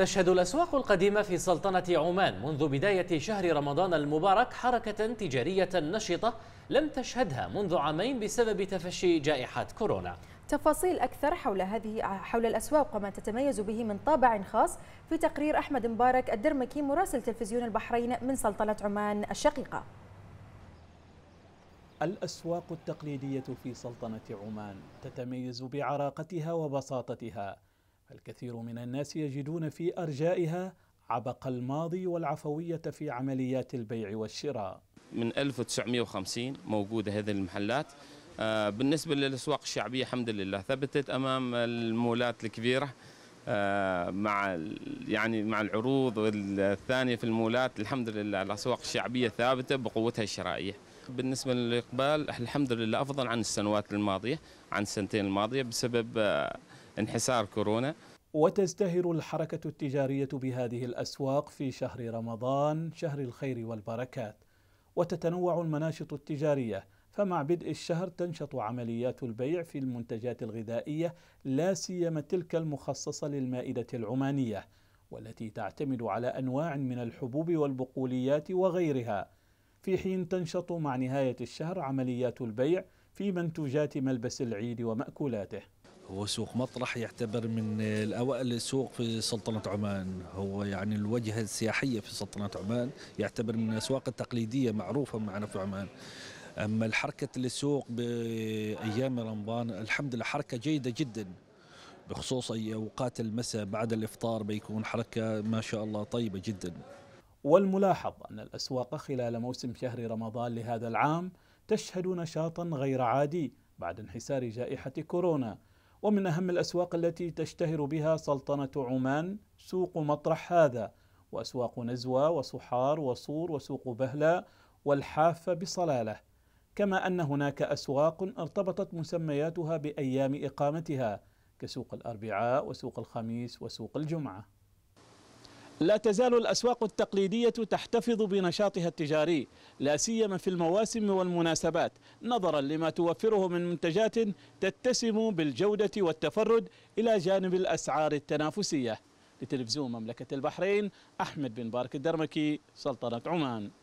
تشهد الأسواق القديمة في سلطنة عمان منذ بداية شهر رمضان المبارك حركة تجارية نشطة لم تشهدها منذ عامين بسبب تفشي جائحة كورونا تفاصيل أكثر حول هذه حول الأسواق وما تتميز به من طابع خاص في تقرير أحمد مبارك الدرمكي مراسل تلفزيون البحرين من سلطنة عمان الشقيقة الأسواق التقليدية في سلطنة عمان تتميز بعراقتها وبساطتها الكثير من الناس يجدون في أرجائها عبق الماضي والعفوية في عمليات البيع والشراء من 1950 موجودة هذه المحلات آه، بالنسبة للأسواق الشعبية الحمد لله ثبتت أمام المولات الكبيرة آه، مع يعني مع العروض الثانيه في المولات الحمد لله الاسواق الشعبيه ثابته بقوتها الشرائيه. بالنسبه للاقبال الحمد لله افضل عن السنوات الماضيه عن السنتين الماضيه بسبب آه، انحسار كورونا وتزدهر الحركة التجارية بهذه الأسواق في شهر رمضان شهر الخير والبركات وتتنوع المناشط التجارية فمع بدء الشهر تنشط عمليات البيع في المنتجات الغذائية لا سيما تلك المخصصة للمائدة العمانية والتي تعتمد على أنواع من الحبوب والبقوليات وغيرها في حين تنشط مع نهاية الشهر عمليات البيع في منتوجات ملبس العيد ومأكولاته هو سوق مطرح يعتبر من الأوائل السوق في سلطنة عمان هو يعني الوجهة السياحية في سلطنة عمان يعتبر من الأسواق التقليدية معروفة معنا في عمان أما الحركة للسوق بأيام رمضان الحمد لله حركة جيدة جدا بخصوص أي أوقات المساء بعد الإفطار بيكون حركة ما شاء الله طيبة جدا والملاحظ أن الأسواق خلال موسم شهر رمضان لهذا العام تشهد نشاطا غير عادي بعد انحسار جائحة كورونا ومن أهم الأسواق التي تشتهر بها سلطنة عمان سوق مطرح هذا وأسواق نزوة وصحار وصور وسوق بهلة والحافة بصلالة كما أن هناك أسواق ارتبطت مسمياتها بأيام إقامتها كسوق الأربعاء وسوق الخميس وسوق الجمعة لا تزال الأسواق التقليدية تحتفظ بنشاطها التجاري لا سيما في المواسم والمناسبات نظرا لما توفره من منتجات تتسم بالجودة والتفرد إلى جانب الأسعار التنافسية لتلفزيون مملكة البحرين أحمد بن بارك الدرمكي سلطنة عمان